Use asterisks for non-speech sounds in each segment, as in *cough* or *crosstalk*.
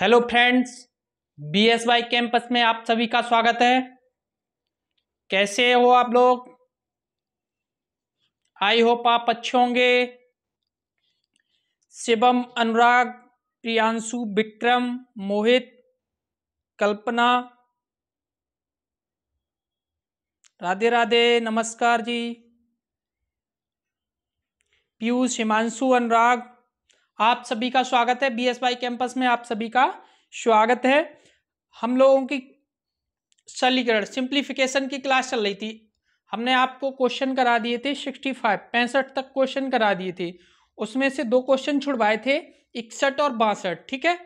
Hello friends B S Y campus में आप सभी का स्वागत है कैसे हो आप लोग आई होप आप अच्छे होंगे शिवम अनुराग प्रियांशु विक्रम मोहित कल्पना राधे राधे नमस्कार जी पीयूष हिमांशु अनुराग आप सभी का स्वागत है बी एस वाई कैंपस में आप सभी का स्वागत है हम लोगों की सरलीकरण सिंप्लीफिकेशन की क्लास चल रही थी हमने आपको क्वेश्चन करा दिए थे सिक्सटी फाइव पैंसठ तक क्वेश्चन करा दिए थे उसमें से दो क्वेश्चन छुड़वाए थे इकसठ और बासठ ठीक है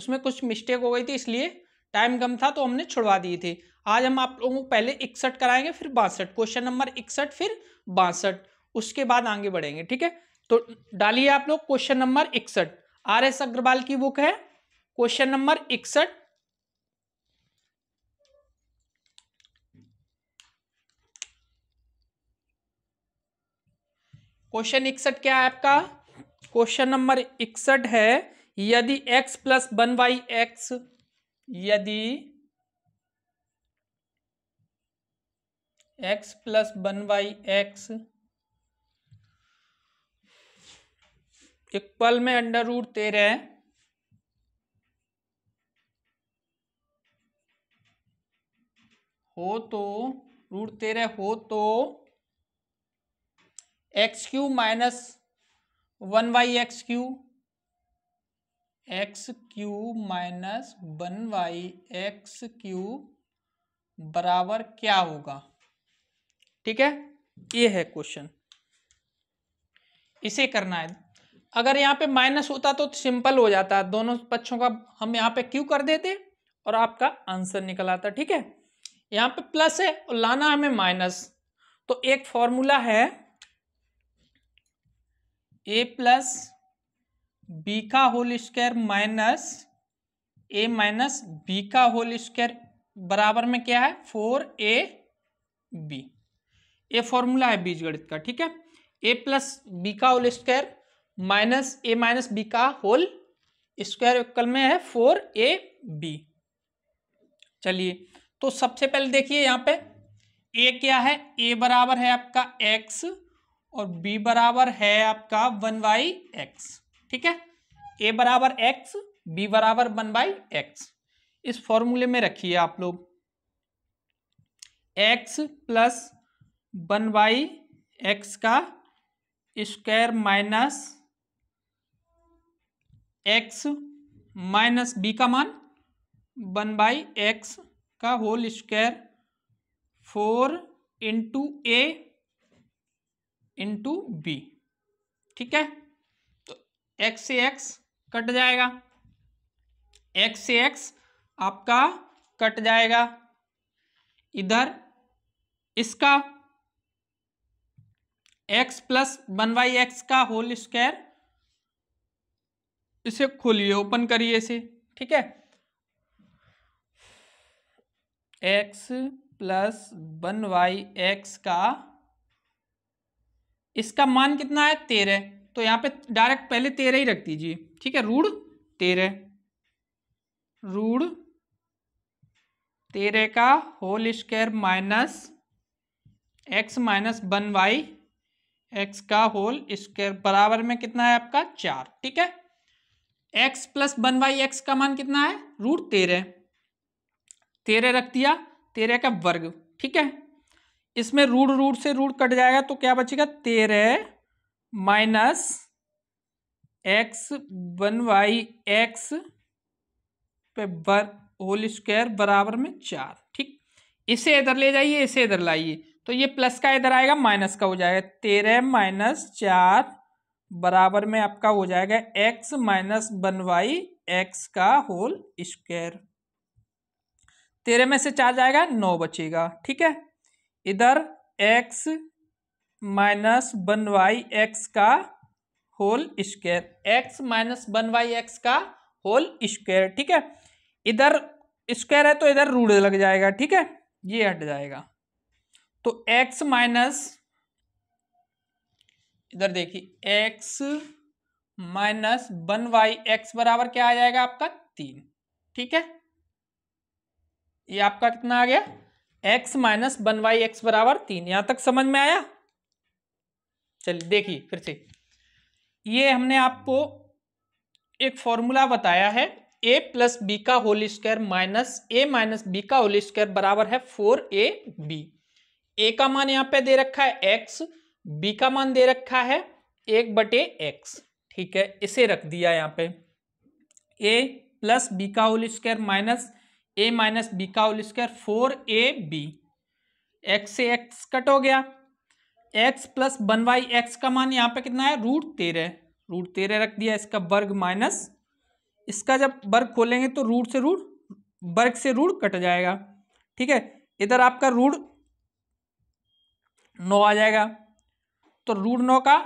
उसमें कुछ मिस्टेक हो गई थी इसलिए टाइम कम था तो हमने छुड़वा दिए थे आज हम आप लोगों को पहले इकसठ कराएंगे फिर बासठ क्वेश्चन नंबर इकसठ फिर बासठ उसके बाद आगे बढ़ेंगे ठीक है तो डालिए आप लोग क्वेश्चन नंबर इकसठ आर एस अग्रवाल की बुक है क्वेश्चन नंबर इकसठ क्वेश्चन इकसठ क्या है आपका क्वेश्चन नंबर इकसठ है यदि x plus one Y x यदि x plus one Y x पल में अंडर रूट तेरह है हो तो रूट तेरह हो तो x cube minus one Y x cube x cube minus one Y x cube बराबर क्या होगा ठीक है ये है क्वेश्चन इसे करना है अगर यहाँ पे माइनस होता तो सिंपल हो जाता दोनों पक्षों का हम यहाँ पे क्यू कर देते और आपका आंसर निकल आता ठीक है यहाँ पे प्लस है और लाना हमें माइनस तो एक फॉर्मूला है ए प्लस बी का whole square minus a minus b का होल स्क्वायर बराबर में क्या है फोर ए बी ये फॉर्मूला है बीजगणित का ठीक है ए प्लस बी का whole square minus a minus b का होल स्क्वायर इक्वल में है फोर ए बी चलिए तो सबसे पहले देखिए यहाँ पे ए क्या है ए बराबर है आपका एक्स और बी बराबर है आपका वन बाई एक्स ठीक है ए बराबर एक्स बी बराबर वन बाई एक्स इस फॉर्मूले में रखिए आप लोग x plus one by x का square minus x minus b का मान वन बाई एक्स का whole square four into a into b ठीक है तो एक्स से एक्स कट जाएगा एक्स से एक्स आपका कट जाएगा इधर इसका x plus one by x का होल स्क्वायर इसे खोलिए ओपन करिए इसे ठीक है x plus one Y x का इसका मान कितना है तेरह तो यहाँ पे डायरेक्ट पहले तेरह ही रख दीजिए ठीक है रूढ़ तेरह रूढ़ तेरह का whole square minus x minus one Y x का होल स्क्वायर बराबर में कितना है आपका चार ठीक है x plus one by x का मान कितना है रूट तेरह तेरह रख दिया तेरह का वर्ग ठीक है इसमें रूट रूट से रूट कट जाएगा तो क्या बचेगा तेरह minus x one Y x पे बर होल स्क्वायर बराबर में चार ठीक इसे इधर ले जाइए इसे इधर लाइए तो ये प्लस का इधर आएगा माइनस का हो जाएगा तेरह माइनस चार बराबर में आपका हो जाएगा x minus one Y x का होल स्क्वायर तेरह में से चार जाएगा नौ बचेगा ठीक है इधर x minus one Y x का whole square x minus one Y x का होल स्क्वायर ठीक है इधर स्क्वायर है तो इधर रूढ़ लग जाएगा ठीक है ये हट जाएगा तो एक्स माइनस इधर देखिए x minus one Y x बराबर क्या आ जाएगा आपका तीन ठीक है ये आपका कितना आ गया x minus one Y x बराबर तीन यहां तक समझ में आया चलिए देखिए फिर से ये हमने आपको एक फॉर्मूला बताया है ए प्लस बी का whole square minus a minus b का होल स्क्वायर बराबर है फोर ए बी ए का मान यहां पे दे रखा है एक्स बी का मान दे रखा है एक बटे एक्स ठीक है इसे रख दिया यहाँ पे ए प्लस बी का whole square minus a minus b का whole square four a b x से एक्स कट हो गया x plus one Y x का मान यहाँ पे कितना है रूट तेरह रूट तेरह रख दिया इसका वर्ग माइनस इसका जब वर्ग खोलेंगे तो रूट से रूट वर्ग से रूट कट जाएगा ठीक है इधर आपका रूट नौ आ जाएगा तो रूट नौ का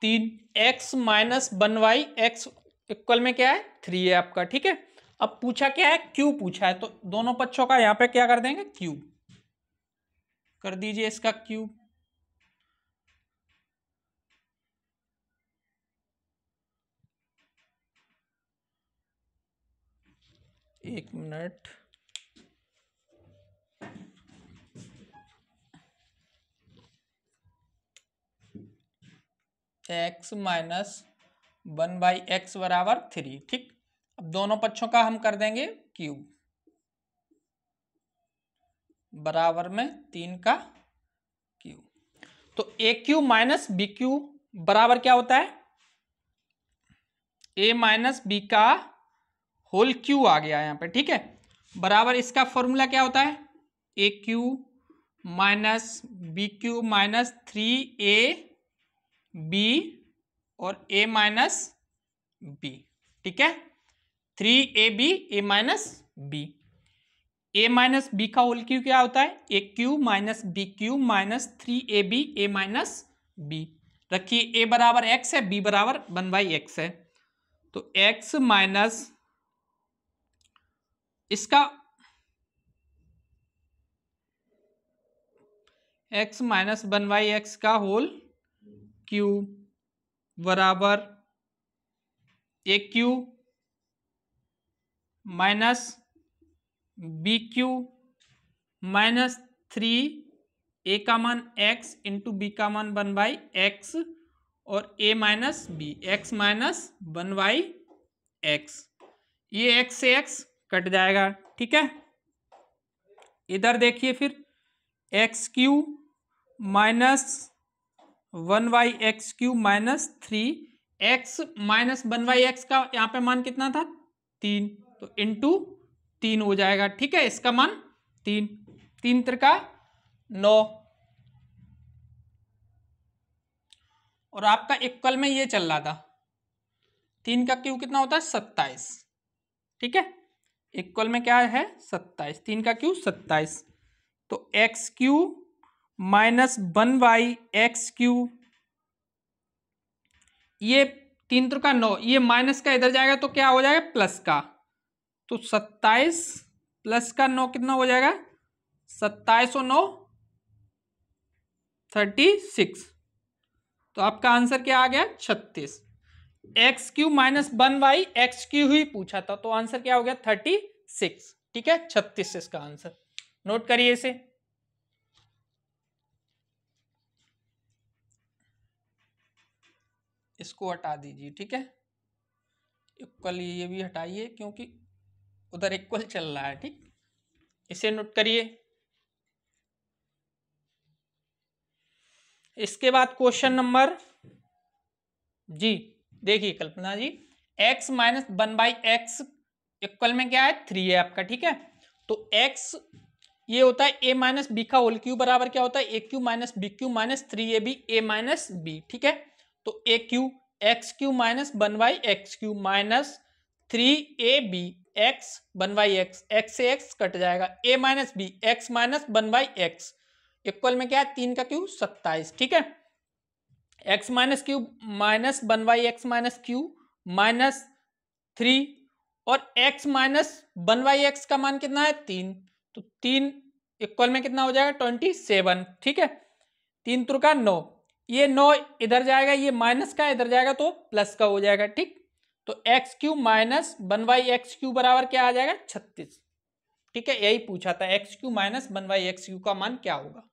तीन x minus one Y x equal में क्या है थ्री है आपका ठीक है अब पूछा क्या है क्यू पूछा है तो दोनों पक्षों का यहां पे क्या कर देंगे क्यूब कर दीजिए इसका क्यूब एक minute x minus one by x बराबर थ्री ठीक अब दोनों पक्षों का हम कर देंगे क्यूब बराबर में तीन का क्यू तो a cube minus b Q बराबर क्या होता है ए माइनस बी का होल क्यू आ गया यहाँ पे ठीक है बराबर इसका फॉर्मूला क्या होता है a cube minus b cube minus three a b और ए माइनस बी ठीक है three a b a minus b a minus b का होल क्यू क्या होता है a cube minus b cube minus three a b a minus b रखिए a बराबर x है बी बराबर वन बाई एक्स है तो एक्स माइनस इसका x minus one by x का होल क्यू बराबर a cube minus b cube minus three a का मान एक्स इंटू बी का मान वन बाई एक्स और a minus b x minus one by x ये x से एक्स कट जाएगा ठीक है इधर देखिए फिर x cube minus one Y x cube minus three x minus one Y x का यहाँ पे मान कितना था तीन तो इंटू तीन हो जाएगा ठीक है इसका मान तीन तीन त्रिका नौ और आपका इक्वल में ये चल रहा था तीन का क्यू कितना होता है सत्ताईस ठीक है इक्वल में क्या है सत्ताईस तीन का क्यू सत्ताईस तो x cube minus one Y x cube ये तीन तो का नौ ये माइनस का इधर जाएगा तो क्या हो जाएगा प्लस का तो सत्ताईस प्लस का नौ कितना हो जाएगा सत्ताईस और नौ थर्टी सिक्स तो आपका आंसर क्या आ गया छत्तीस x cube minus one Y x cube ही पूछा था तो आंसर क्या हो गया थर्टी सिक्स ठीक है छत्तीस इसका आंसर नोट करिए इसे इसको हटा दीजिए ठीक है इक्वल ये भी हटाइए क्योंकि उधर इक्वल चल रहा है ठीक इसे नोट करिए इसके बाद क्वेश्चन नंबर जी देखिए Kalpana ji x minus one by x equal में क्या है थ्री है आपका ठीक है तो x ये होता है a माइनस बी का होल क्यू बराबर क्या होता है a cube minus b cube minus three a b a minus b ठीक है तो a cube x cube minus one Y x cube minus three a b x one Y x x से x cut जाएगा a minus b x minus one Y x equal में क्या है तीन का क्यू सत्ताईस ठीक है x minus cube minus one Y x minus cube minus three और x minus one Y x का मान कितना है तीन तो तीन इक्वल में कितना हो जाएगा ट्वेंटी सेवन ठीक है तीन तुर नौ ये नौ इधर जाएगा ये माइनस का इधर जाएगा तो प्लस का हो जाएगा ठीक तो x cube minus one Y x cube बराबर क्या आ जाएगा छत्तीस ठीक है यही पूछा था x cube minus one Y x cube का मान क्या होगा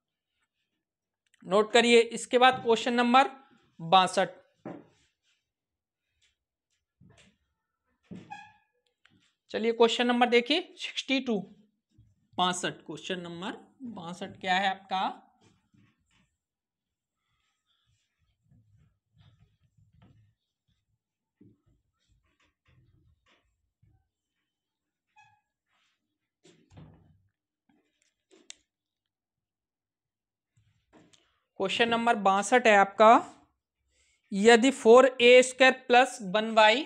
नोट करिए इसके बाद क्वेश्चन नंबर बासठ चलिए क्वेश्चन नंबर देखिए सिक्सटी टू बासठ क्वेश्चन नंबर बासठ क्या है आपका क्वेश्चन नंबर बासठ है आपका यदि four a square plus one by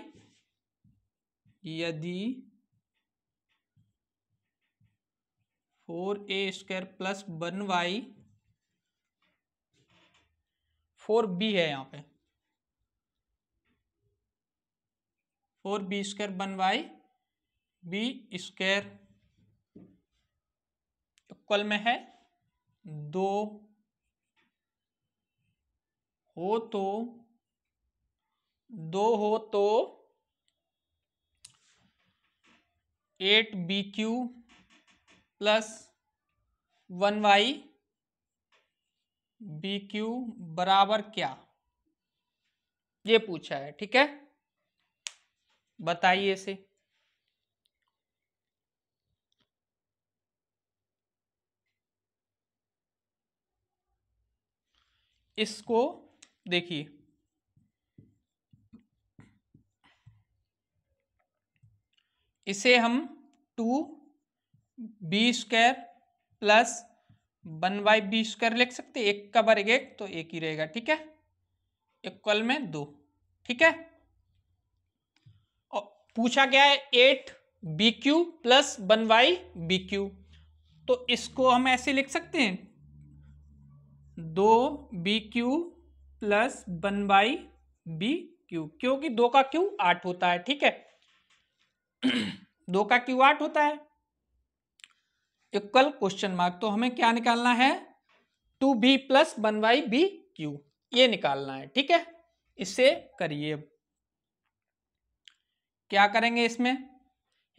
यदि four a square plus one by four b है यहां पे four b square one Y b square equal तो में है दो हो तो दो हो तो eight b Q plus one Y b Q बराबर क्या ये पूछा है ठीक है बताइए इसे इसको देखिए इसे हम two b square plus one Y b square लिख सकते एक का वर्ग एक तो एक ही रहेगा ठीक है इक्वल में दो ठीक है और पूछा गया है eight b Q plus one Y b cube तो इसको हम ऐसे लिख सकते हैं दो b Q plus one by b cube क्योंकि दो का क्यू आठ होता है ठीक है दो का क्यू आठ होता है इक्वल क्वेश्चन मार्क तो हमें क्या निकालना है two b plus one by b cube ये निकालना है ठीक है इसे करिए क्या करेंगे इसमें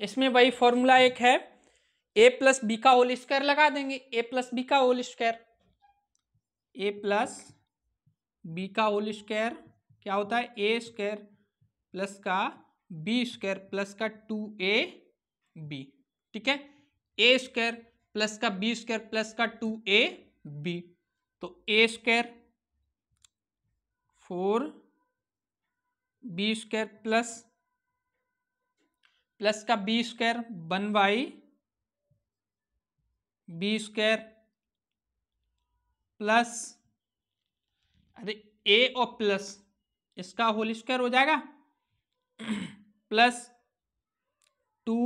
इसमें वही फॉर्मूला एक है ए प्लस बी का होल स्क्वायर लगा देंगे ए प्लस बी का whole square a plus b का होल स्क्वायर क्या होता है ए स्क्वायर प्लस का बी स्क्वायर प्लस का टू ए बी ठीक है ए स्क्वायर प्लस का बी स्क्वायर प्लस का टू ए बी तो a square four b square plus plus का b square one by b square plus अरे a और प्लस इसका होल स्क्वायर हो जाएगा प्लस टू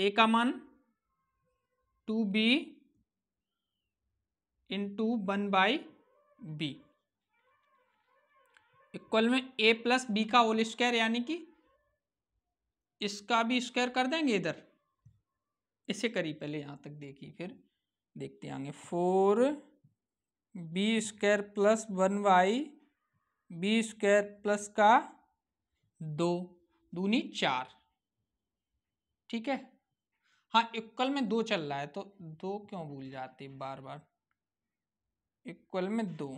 ए का मान two b into one by b equal में ए प्लस बी का होल स्क्वायर यानी कि इसका भी स्क्वायर कर देंगे इधर इसे करीब पहले यहां तक देखिए फिर देखते आगे four b square plus one Y b square plus का दो दूनी चार ठीक है हाँ इक्वल में दो चल रहा है तो दो क्यों भूल जाते बार बार इक्वल में दो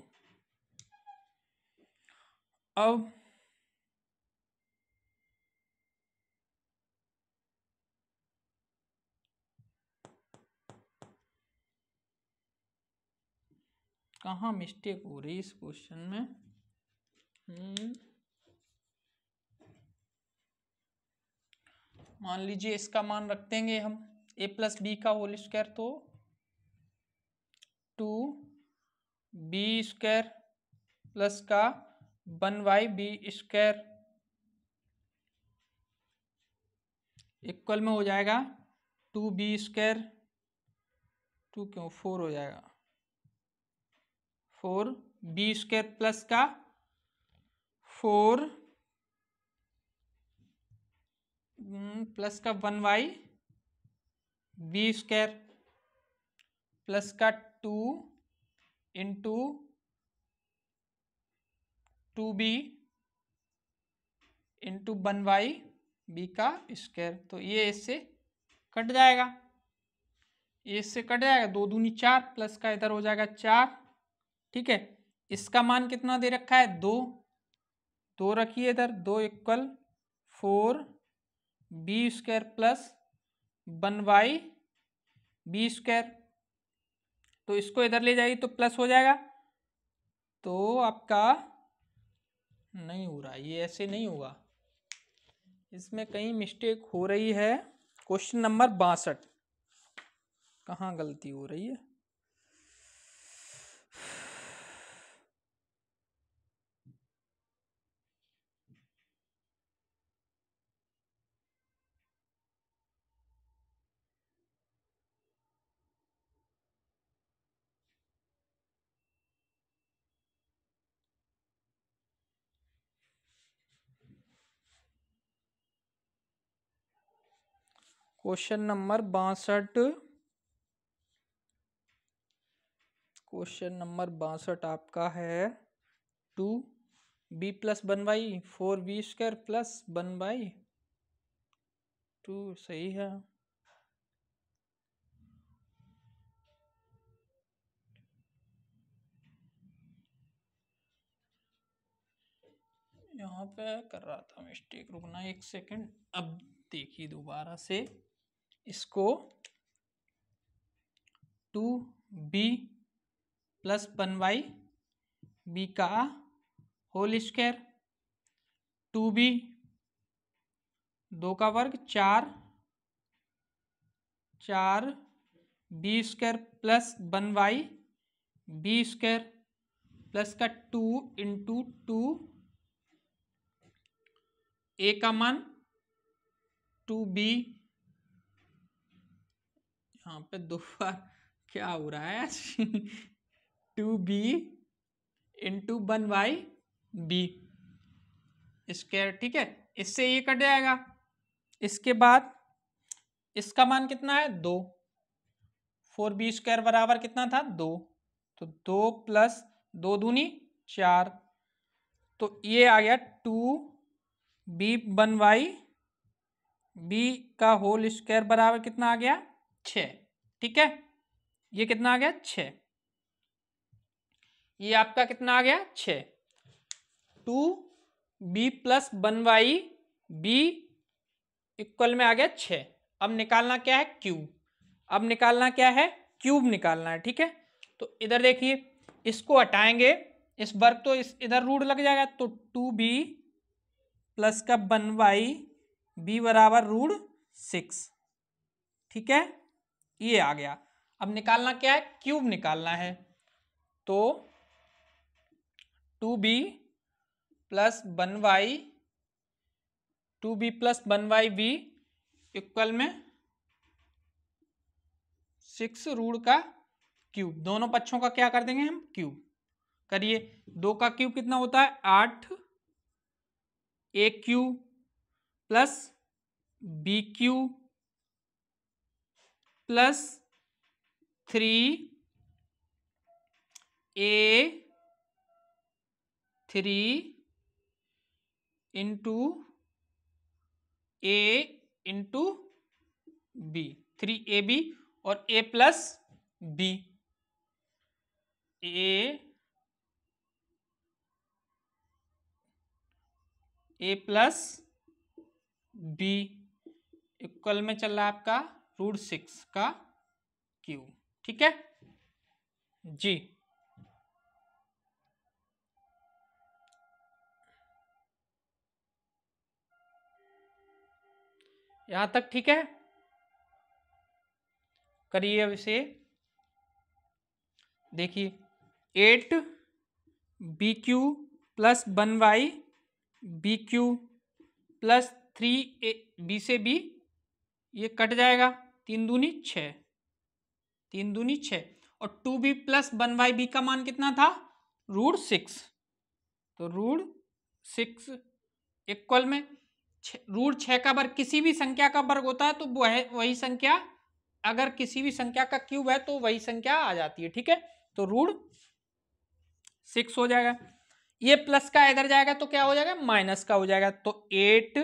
अब कहाँ मिस्टेक हो रही इस क्वेश्चन में हम्म। मान लीजिए इसका मान रख देंगे हम ए प्लस बी का होल स्क्वायर तो टू बी स्क्वायर प्लस का one Y b square equal में हो जाएगा टू बी स्क्वायर टू क्यों फोर हो जाएगा फोर बी स्क्वेयर प्लस का फोर हम्म, प्लस का one Y b square plus का two into two b into one Y b का स्क्वेयर तो ये इससे कट जाएगा ये इससे कट जाएगा दो दूनी चार प्लस का इधर हो जाएगा चार ठीक है इसका मान कितना दे रखा है दो दो रखिए इधर दो equal four b square plus one by b square तो इसको इधर ले जाइए तो प्लस हो जाएगा तो आपका नहीं हो रहा ये ऐसे नहीं होगा इसमें कहीं मिस्टेक हो रही है क्वेश्चन नंबर बासठ कहाँ गलती हो रही है क्वेश्चन नंबर बासठ क्वेश्चन नंबर बासठ आपका है two b plus one by four b square plus one by two सही है यहाँ पे कर रहा था मिस्टेक रुकना एक सेकंड अब देखिए दोबारा से इसको two b plus one Y b का होल स्क्वायर टू बी दो का वर्ग चार चार b square plus one Y b square plus का टू इंटू टू ए का मान टू बी यहाँ पे दो बार क्या हो रहा है *laughs* two b into one by b स्क्र ठीक है इससे ये कट जाएगा इसके बाद इसका मान कितना है दो फोर बी स्क्वायर बराबर कितना था दो तो दो प्लस दो दूनी चार तो ये आ गया two b one Y b का होल स्क्वायर बराबर कितना आ गया छ ठीक है ये कितना आ गया छ ये आपका कितना आ गया छ two b plus one Y b equal में आ गया छ अब निकालना क्या है क्यूब अब निकालना क्या है क्यूब निकालना है ठीक है तो इधर देखिए इसको हटाएंगे इस वर्ग तो इस इधर रूट लग जाएगा तो टू बी प्लस का वन वाई बी बराबर रूट सिक्स ठीक है ये आ गया अब निकालना क्या है क्यूब निकालना है तो two b plus one by two b plus one Y b equal में सिक्स रूड़ का क्यूब दोनों पक्षों का क्या कर देंगे हम क्यूब करिए दो का क्यूब कितना होता है आठ a cube plus b Q plus three a three into a into b three a b और a plus b a a plus b equal में चल रहा है आपका रूट सिक्स का क्यू ठीक है जी यहां तक ठीक है करिए अब इसे देखिए eight b Q plus one Y b Q plus three a b से बी ये कट जाएगा तीन दूनी छ तीन दूनी छ और two b plus one Y b का मान कितना था रूड सिक्स तो रूड सिक्स इक्वल में रूट छः का वर्ग किसी भी संख्या का वर्ग होता है तो वह वही संख्या अगर किसी भी संख्या का क्यूब है तो वही संख्या आ जाती है ठीक है तो रूट सिक्स हो जाएगा ये प्लस का इधर जाएगा तो क्या हो जाएगा माइनस का हो जाएगा तो eight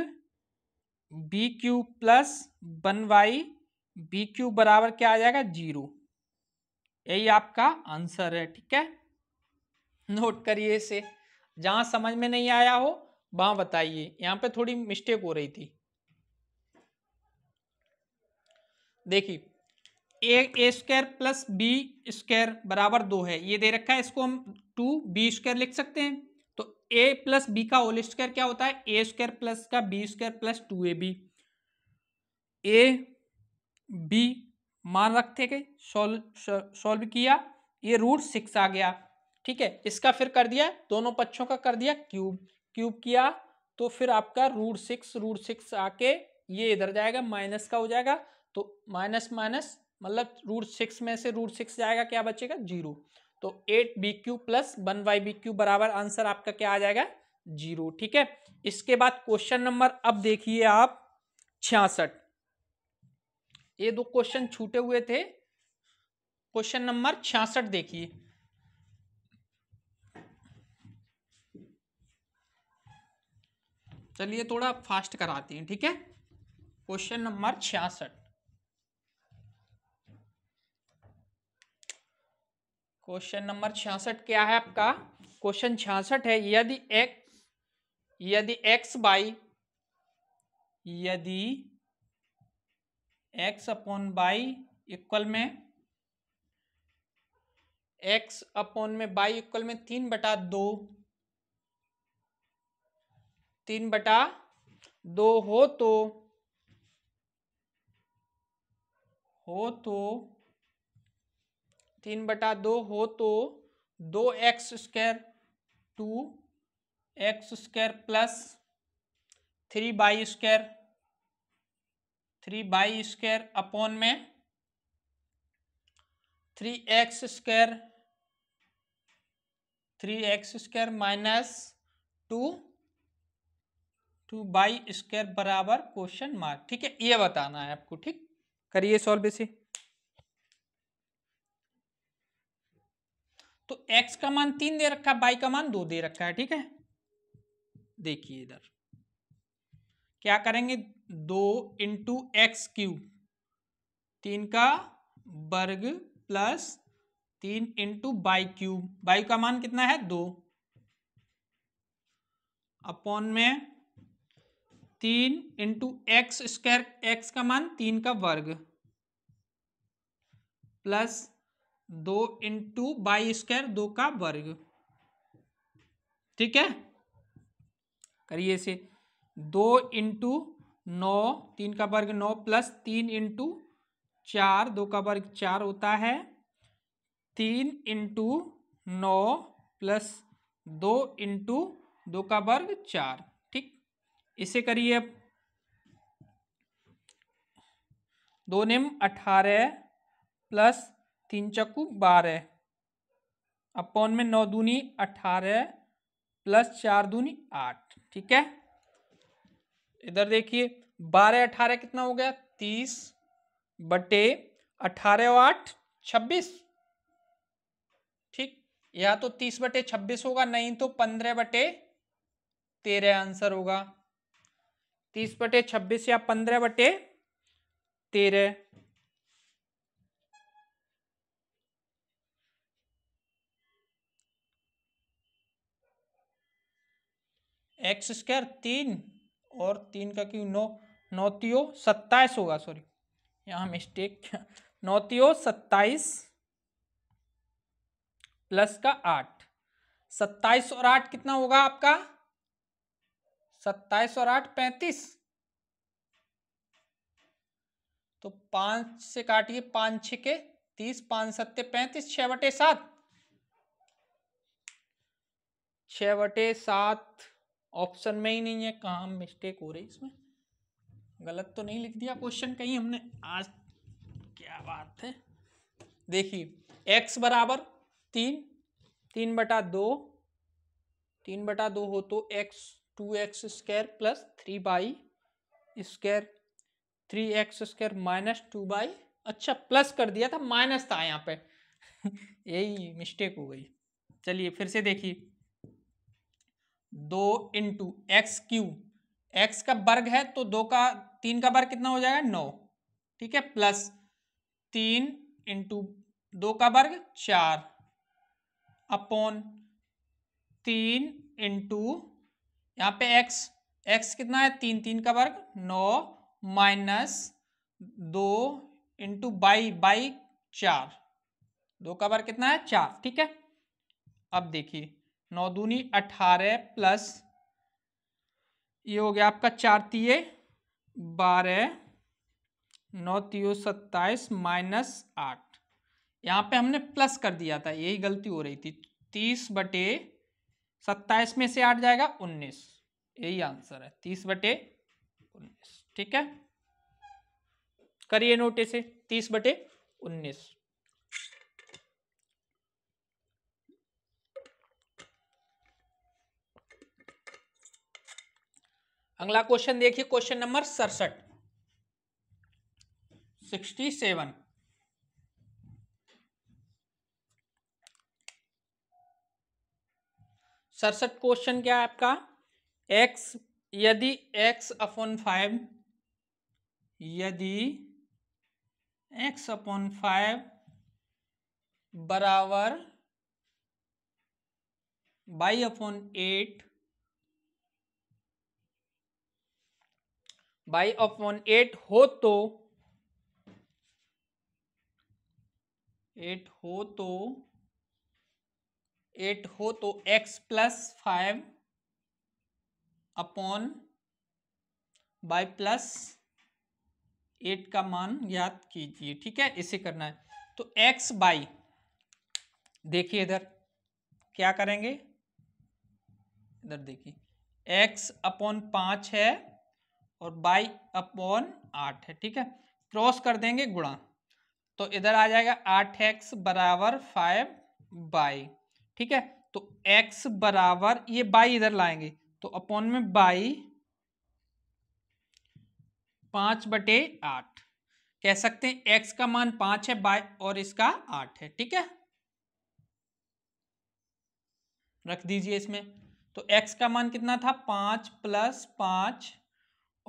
b Q plus one Y b cube बराबर क्या आ जाएगा जीरो यही आपका आंसर है ठीक है नोट करिए इसे जहां समझ में नहीं आया हो वहां बताइए यहां पे थोड़ी मिस्टेक हो रही थी देखिए a a square plus b square बराबर दो है ये दे रखा है इसको हम टू बी स्क्वायर लिख सकते हैं तो ए प्लस बी का होल स्क्वायर क्या होता है ए स्क्वायर प्लस का b square plus two a b a b मान रखते गए सॉल्व सॉल्व किया ये रूट सिक्स आ गया ठीक है इसका फिर कर दिया दोनों पक्षों का कर दिया क्यूब क्यूब किया तो फिर आपका रूट सिक्स रूट सिक्स आके ये इधर जाएगा माइनस का हो जाएगा तो माइनस माइनस मतलब रूट सिक्स में से रूट सिक्स जाएगा क्या बचेगा जीरो तो eight b Q plus one Y b Q बराबर आंसर आपका क्या आ जाएगा जीरो ठीक है इसके बाद क्वेश्चन नंबर अब देखिए आप छियासठ ये दो क्वेश्चन छूटे हुए थे क्वेश्चन नंबर छियासठ देखिए चलिए थोड़ा फास्ट कराते हैं ठीक है क्वेश्चन नंबर छियासठ क्वेश्चन नंबर छियासठ क्या है आपका क्वेश्चन छियासठ है यदि एक्स यदि एक्स बाई यदि एक्स अपॉन बाई इक्वल में एक्स अपॉन में बाई इक्वल में तीन बटा दो तीन बटा दो हो तो हो तो तीन बटा दो हो तो दो x square two x square plus three y square three y square upon में three x square three x square minus two two y square बराबर क्वेश्चन मार्क ठीक है ये बताना है आपको ठीक करिए सॉल्व इसे तो x का मान तीन दे रखा है y का मान दो दे रखा है ठीक है देखिए इधर क्या करेंगे दो इंटू एक्स क्यूब तीन का वर्ग प्लस तीन इंटू बाई क्यूब बाई का मान कितना है दो अपॉन में तीन इंटू एक्स स्क्वायर एक्स का मान तीन का वर्ग प्लस दो इंटू बाई स्क्वायर दो का वर्ग ठीक है करिए इसे दो इंटू नौ तीन का वर्ग नौ प्लस तीन इंटू चार दो का वर्ग चार होता है तीन इंटू नौ प्लस दो इंटू दो का वर्ग चार ठीक इसे करिए अब दो नेम अठारह प्लस तीन चक्कू बारह अपॉन में नौ दूनी अठारह प्लस चार दूनी आठ ठीक है इधर देखिए बारह अठारह कितना हो गया तीस बटे अठारह और आठ छब्बीस ठीक या तो तीस बटे छब्बीस होगा नहीं तो पंद्रह बटे तेरह आंसर होगा तीस बटे छब्बीस या पंद्रह बटे तेरह एक्स स्क्वायर तीन और तीन का क्यों नौ नौतियो सत्ताईस होगा सॉरी यहाँ मिस्टेक नौतियो सत्ताईस प्लस का आठ सत्ताईस और आठ कितना होगा आपका सत्ताईस और आठ पैंतीस तो पांच से काटिए पांच छ के तीस पांच सत्ते पैंतीस छह बटे सात छह बटे सात ऑप्शन में ही नहीं है कहाँ मिस्टेक हो रही इसमें गलत तो नहीं लिख दिया क्वेश्चन कहीं हमने आज क्या बात है देखिए एक्स बराबर तीन तीन बटा दो तीन बटा दो हो तो x two x square plus three y square three x square minus two y अच्छा प्लस कर दिया था माइनस था यहाँ पे *laughs* यही मिस्टेक हो गई चलिए फिर से देखिए दो इंटू एक्स क्यू एक्स का वर्ग है तो दो का तीन का वर्ग कितना हो जाएगा नौ ठीक है प्लस तीन इंटू दो का वर्ग चार अपॉन तीन इंटू यहाँ पे एक्स एक्स कितना है तीन तीन का वर्ग नौ माइनस दो इंटू बाई बाई चार दो का वर्ग कितना है चार ठीक है अब देखिए नौ दूनी अठारह प्लस ये हो गया आपका चार तीय बारह नौ तीयो सत्ताईस माइनस आठ यहाँ पे हमने प्लस कर दिया था यही गलती हो रही थी तीस बटे सत्ताईस में से आठ जाएगा उन्नीस यही आंसर है तीस बटे उन्नीस ठीक है करिए नोट इसे तीस बटे उन्नीस अगला क्वेश्चन देखिए क्वेश्चन नंबर सड़सठ सिक्सटी सेवन सड़सठ क्वेश्चन क्या है आपका एक्स यदि एक्स अपॉन फाइव यदि एक्स अपॉन फाइव बराबर y upon eight y upon eight हो तो एट हो तो एट हो तो x plus five upon y plus eight का मान याद कीजिए ठीक है इसे करना है तो एक्स बाई देखिए इधर क्या करेंगे इधर देखिए एक्स अपॉन पांच है और बाई अपॉन आठ है ठीक है क्रॉस कर देंगे गुणा तो इधर आ जाएगा आठ एक्स बराबर फाइव बाई ठीक है तो एक्स बराबर ये बाई इधर लाएंगे तो अपॉन में बाई पांच बटे आठ कह सकते हैं एक्स का मान पांच है बाई और इसका आठ है ठीक है रख दीजिए इसमें तो एक्स का मान कितना था पांच प्लस पांच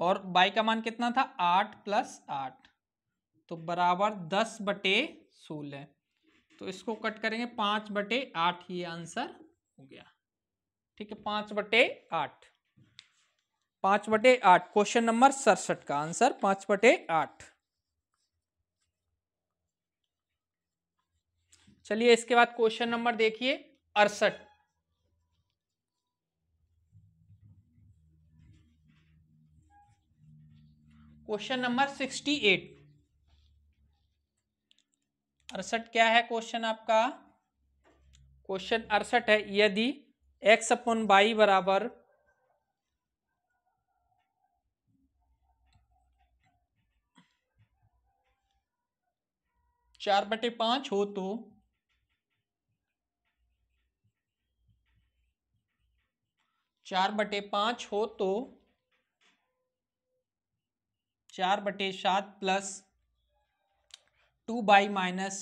और बाई का मान कितना था आठ प्लस आठ तो बराबर दस बटे सोलह तो इसको कट करेंगे पाँच बटे आठ ये आंसर हो गया ठीक है पाँच बटे आठ पाँच बटे आठ क्वेश्चन नंबर सड़सठ का आंसर पाँच बटे आठ चलिए इसके बाद क्वेश्चन नंबर देखिए अड़सठ क्वेश्चन नंबर सिक्सटी एट अड़सठ क्या है क्वेश्चन आपका क्वेश्चन अड़सठ है यदि एक्स अपन बाई बराबर चार बटे पांच हो तो चार बटे पांच हो तो चार बटे सात plus two y minus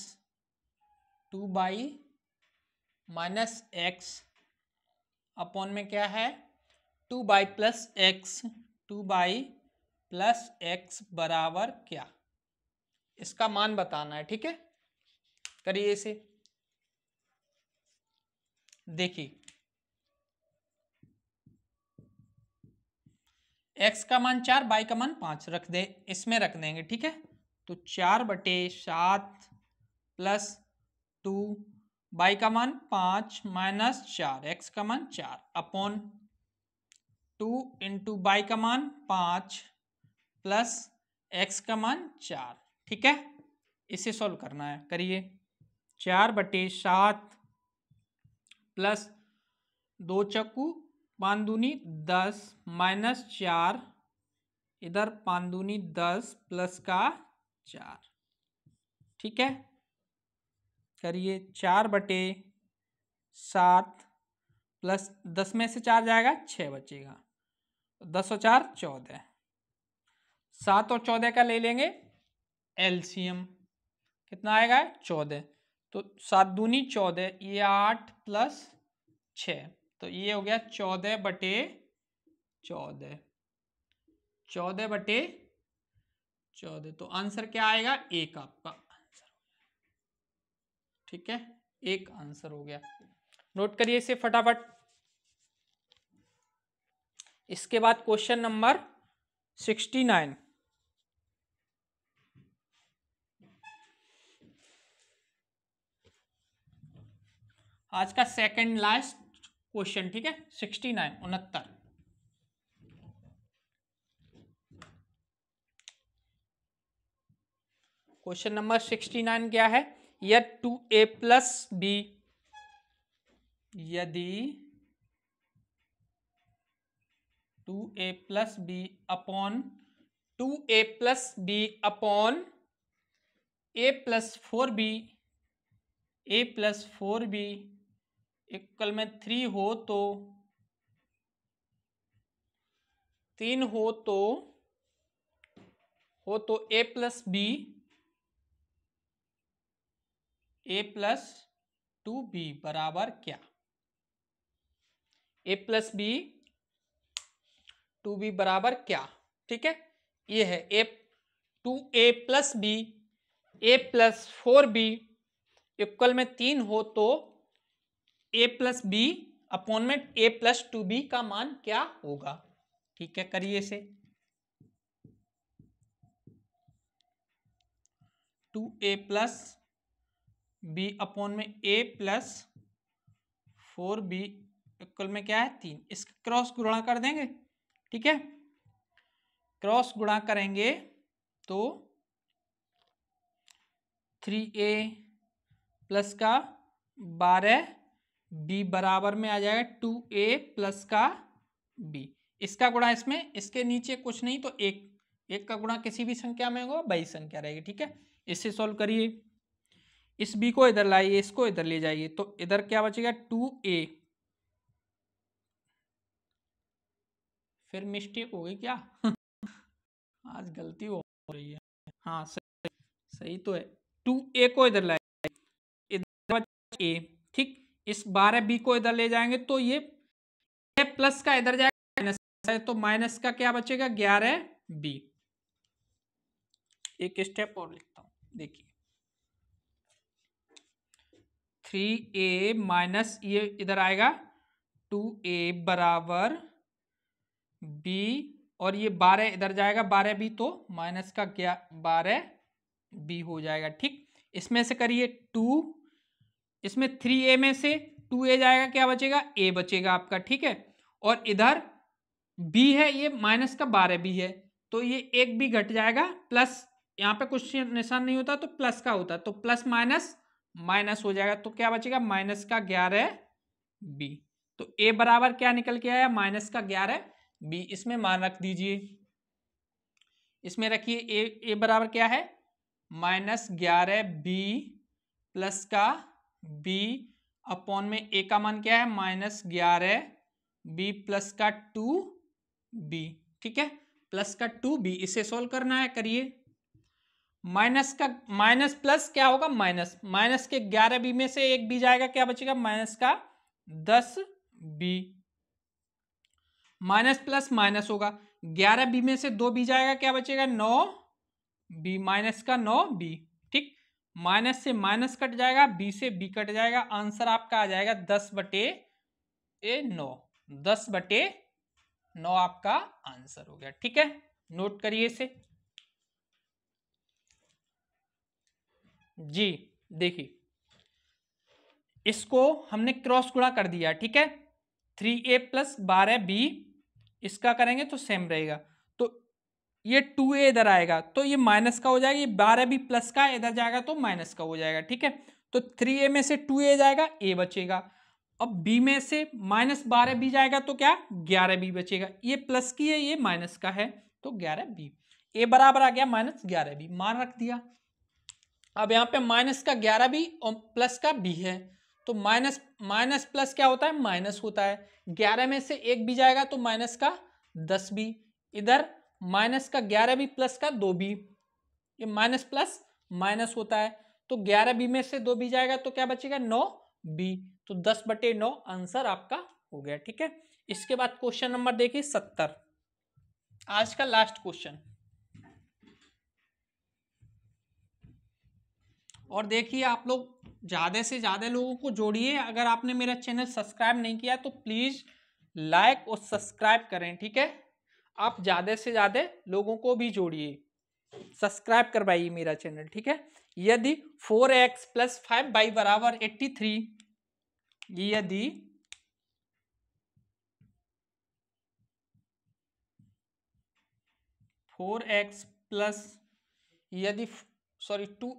two y minus x upon में क्या है two y plus x two y plus x बराबर क्या इसका मान बताना है ठीक है करिए इसे देखिए एक्स का मान चार बाई का मान पाँच रख दे इसमें रख देंगे ठीक है तो चार बटे सात प्लस टू बाई का मान पाँच माइनस चार एक्स का मान चार अपॉन टू इंटू बाई का मान पाँच प्लस एक्स का मान चार ठीक है इसे सॉल्व करना है करिए चार बटे सात प्लस दो चक्कू पान दूनी दस माइनस चार इधर पान दूनी दस प्लस का चार ठीक है करिए चार बटे सात प्लस दस में से चार जाएगा छः बचेगा दस और चार चौदह सात और चौदह का ले लेंगे एलसीएम कितना आएगा चौदह तो सात दूनी चौदह ये आठ प्लस छः तो ये हो गया चौदह बटे चौदह चौदह बटे चौदह तो आंसर क्या आएगा एक आपका आंसर ठीक है एक आंसर हो गया नोट करिए इसे फटाफट इसके बाद क्वेश्चन नंबर सिक्सटी नाइन आज का सेकंड लास्ट क्वेश्चन ठीक है सिक्सटी नाइन उनहत्तर क्वेश्चन नंबर सिक्सटी नाइन क्या है यद टू ए प्लस बी यदि two a plus b upon two a plus b upon a plus four b a plus four b equal में three हो तो तीन हो तो हो तो a plus b a plus two b बराबर क्या a plus b two b बराबर क्या ठीक है ये है a two a plus b a plus four b equal में तीन हो तो ए प्लस बी अपॉन में ए प्लस टू बी का मान क्या होगा ठीक है करिए इसे two a plus b upon में a plus four b equal में क्या है तीन इसका क्रॉस गुणा कर देंगे ठीक है क्रॉस गुणा करेंगे तो थ्री ए प्लस का बारह बी बराबर में आ जाएगा टू ए प्लस का बी इसका गुणा इसमें इसके नीचे कुछ नहीं तो एक एक का गुणा किसी भी संख्या में होगा बाई संख्या रहेगी ठीक है इससे सॉल्व करिए इस बी को इधर लाइए इसको इधर ले जाइए तो इधर क्या बचेगा टू ए फिर मिस्टेक हो गई क्या *laughs* आज गलती हो रही है हाँ सही सही तो है टू ए को इधर लाइए इधर ए ठीक इस बारह बी को इधर ले जाएंगे तो ये प्लस का इधर जाएगा माइनस तो माइनस का क्या बचेगा ग्यारह बी एक स्टेप और लिखता हूं देखिए थ्री ए माइनस ये इधर आएगा टू ए बराबर बी और ये बारह इधर जाएगा बारह बी तो माइनस का क्या बारह बी हो जाएगा ठीक इसमें से करिए टू इसमें थ्री ए में से टू ए जाएगा क्या बचेगा ए बचेगा आपका ठीक है और इधर बी है ये माइनस का बारह बी है तो ये एक भी घट जाएगा प्लस यहाँ पे कुछ निशान नहीं होता तो प्लस का होता तो प्लस माइनस माइनस हो जाएगा तो क्या बचेगा माइनस का ग्यारह बी तो ए बराबर क्या निकल के आया माइनस का ग्यारह बी इसमें मान रख दीजिए इसमें रखिए ए ए बराबर क्या है माइनस ग्यारह बी प्लस का बी अपॉन में ए का मान क्या है माइनस ग्यारह बी प्लस का टू बी ठीक है प्लस का टू बी इसे सोल्व करना है करिए माइनस का माइनस प्लस क्या होगा माइनस माइनस के ग्यारह बी में से एक बी जाएगा क्या बचेगा माइनस का दस बी माइनस प्लस माइनस होगा ग्यारह बी में से दो बी जाएगा क्या बचेगा नौ बी माइनस का नौ बी माइनस से माइनस कट जाएगा बी से बी कट जाएगा आंसर आपका आ जाएगा दस बटे ए नौ दस बटे नौ आपका आंसर हो गया ठीक है नोट करिए इसे जी देखिए इसको हमने क्रॉस गुणा कर दिया ठीक है थ्री ए प्लस बारह बी इसका करेंगे तो सेम रहेगा ये टू ए इधर आएगा तो ये माइनस का हो जाएगा ये बारह भी प्लस का इधर जाएगा तो माइनस का हो जाएगा ठीक है तो थ्री ए में से टू ए जाएगा ए बचेगा अब बी में से माइनस बारह बी जाएगा तो क्या ग्यारह बी बचेगा ये प्लस की है ये माइनस का है तो ग्यारह बी ए बराबर आ गया माइनस ग्यारह बी मान रख दिया अब यहाँ पे माइनस का ग्यारह बी और प्लस का बी है तो माइनस माइनस प्लस क्या होता है माइनस होता है ग्यारह में से एक बी जाएगा तो माइनस का दस बी इधर माइनस का ग्यारह बी प्लस का दो बी ये माइनस प्लस माइनस होता है तो ग्यारह बी में से दो बी जाएगा तो क्या बचेगा नौ बी तो दस बटे नौ आंसर आपका हो गया ठीक है इसके बाद क्वेश्चन नंबर देखिए सत्तर आज का लास्ट क्वेश्चन और देखिए आप लोग ज़्यादा से ज़्यादा लोगों को जोड़िए अगर आपने मेरा चैनल सब्सक्राइब नहीं किया तो प्लीज़ लाइक और सब्सक्राइब करें ठीक है आप ज़्यादा से ज़्यादा लोगों को भी जोड़िए सब्सक्राइब करवाइए मेरा चैनल ठीक है यदि four x plus five y बराबर एट्टी थ्री यदि फोर एक्स प्लस यदि सॉरी टू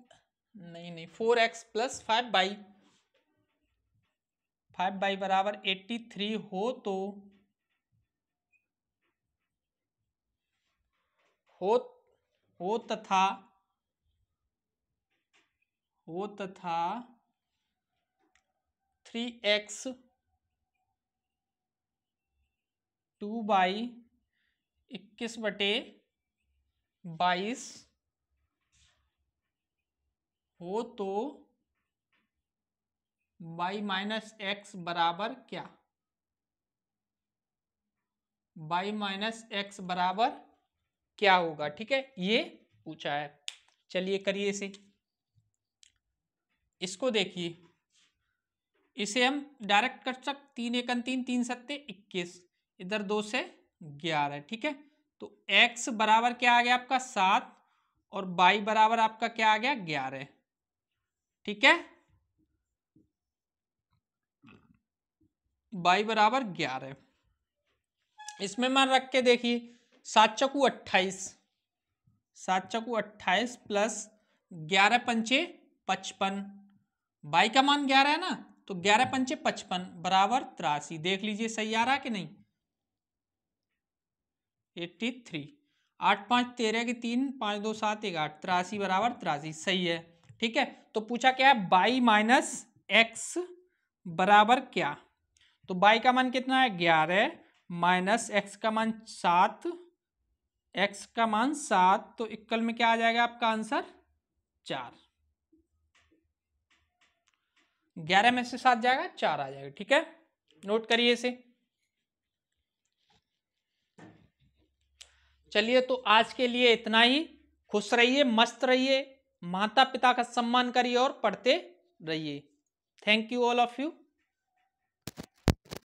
नहीं नहीं four x plus five y five y बराबर एट्टी थ्री हो तो हो हो तथा हो तथा थ्री एक्स टू बाई इक्कीस बटे बाईस हो तो बाई माइनस एक्स बराबर क्या बाई माइनस एक्स बराबर क्या होगा ठीक है ये पूछा है चलिए करिए इसे इसको देखिए इसे हम डायरेक्ट कर सकते तीन एक तीन तीन सत्ते इक्कीस इधर दो से ग्यारह ठीक है तो एक्स बराबर क्या आ गया आपका सात और बाई बराबर आपका क्या आ गया ग्यारह ठीक है बाई बराबर ग्यारह इसमें मान रख के देखिए सात चकू अट्ठाईस सात चकू अट्ठाईस प्लस ग्यारह पंचे पचपन बाई का मान ग्यारह है ना तो ग्यारह पंचे पचपन बराबर तिरासी देख लीजिए सही आ रहा कि नहीं एट्टी थ्री आठ पाँच तेरह के तीन पाँच दो सात एक आठ तिरासी बराबर तिरासी सही है ठीक है तो पूछा क्या है बाई माइनस एक्स बराबर क्या तो बाई का मान कितना है ग्यारह माइनस एक्स का मान सात एक्स का मान सात तो इक्वल में क्या आ जाएगा आपका आंसर चार ग्यारह में से सात जाएगा चार आ जाएगा ठीक है नोट करिए इसे चलिए तो आज के लिए इतना ही खुश रहिए मस्त रहिए माता पिता का सम्मान करिए और पढ़ते रहिए thank you all of you